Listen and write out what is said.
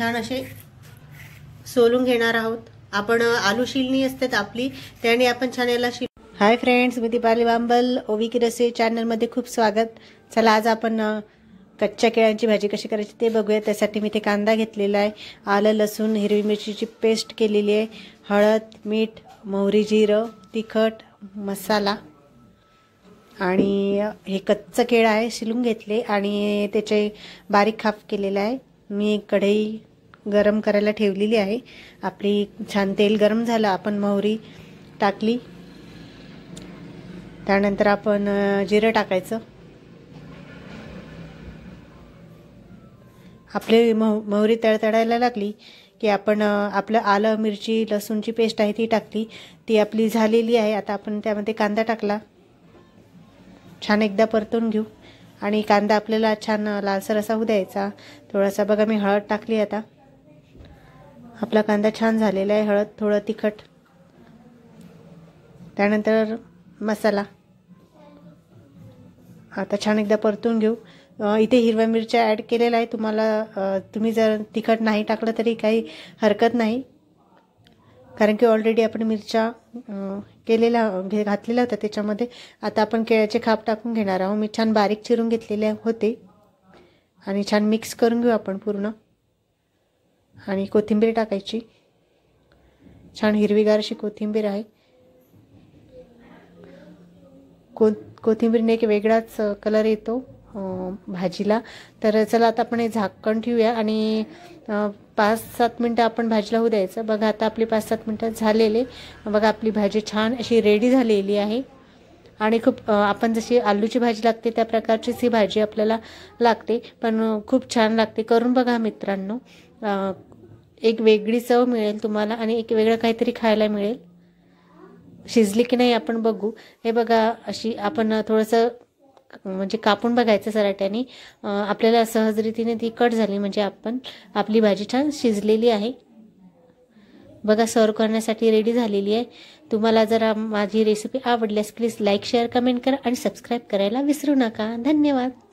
छान असे सोलून घेणार आहोत आपण आलू शिलनी असतात आपली त्याने आपण छान याला शिल हाय फ्रेंड्स मी दीपाली बांबल ओवी किरसे चॅनलमध्ये खूप स्वागत चला आज आपण कच्च्या केळ्यांची भाजी कशी करायची ते बघूया त्यासाठी मी ते कांदा घेतलेला आहे आलं लसूण हिरवी मिरचीची पेस्ट केलेली आहे हळद मीठ मोहरी जिरं तिखट मसाला आणि हे कच्चं केळं आहे शिलून घेतले आणि त्याचे बारीक खाप केलेलं आहे मी कढई गरम करायला ठेवलेली आहे आपली छान तेल गरम झालं आपण मोहरी टाकली त्यानंतर आपण जिरं टाकायचं आपले मह मोहरी तळतळायला लागली की आपण आपलं आलं मिरची लसूणची पेस्ट आहे ती टाकली ती आपली झालेली आहे आता आपण त्यामध्ये कांदा टाकला छान एकदा परतून घेऊ आणि कांदा आपल्याला छान लालसर असा होऊ द्यायचा थोडासा बघा मी हळद टाकली आता आपला कांदा छान झालेला आहे हळद थोडं तिखट त्यानंतर मसाला आता छान एकदा परतून घेऊ इथे हिरव्या मिरच्या ॲड केलेल्या आहे तुम्हाला तुम्ही जर तिखट नाही टाकलं तरी काही हरकत नाही कारण की ऑलरेडी आपण मिरच्या केलेल्या घे घातलेल्या होत्या त्याच्यामध्ये आता आपण केळ्याचे खाप टाकून घेणार आहोत मी छान बारीक चिरून घेतलेले होते आणि छान मिक्स करून घेऊ आपण पूर्ण आणि कोथिंबीर टाकायची छान हिरवीगार अशी कोथिंबीर आहे को कोथिंबीरने एक वेगळाच कलर येतो भाजीला तर चला आता आपण हे झाकण ठेवूया आणि पाच सात मिनटं आपण भाजीला होऊ द्यायचं बघा आता आपली पाच सात मिनटं झालेले बघा आपली भाजी छान अशी रेडी झालेली आहे आणि खूप आपण जशी आलूची भाजी लागते त्या प्रकारचीच ही भाजी आपल्याला लागते पण खूप छान लागते करून बघा मित्रांनो एक वेगळी चव मिळेल तुम्हाला आणि एक वेगळं काहीतरी खायला मिळेल शिजली की नाही आपण बघू हे बघा अशी आपण थोडंसं म्हणजे कापून बघायचं सराट्याने आपल्याला सहजरितीने ती कट झाली म्हणजे आपण आपली भाजी छान शिजलेली आहे बघा सर्व करण्यासाठी रेडी झालेली आहे तुम्हाला जरा माझी रेसिपी आवडल्यास प्लीज लाईक शेअर कमेंट करा आणि सबस्क्राईब करायला विसरू नका धन्यवाद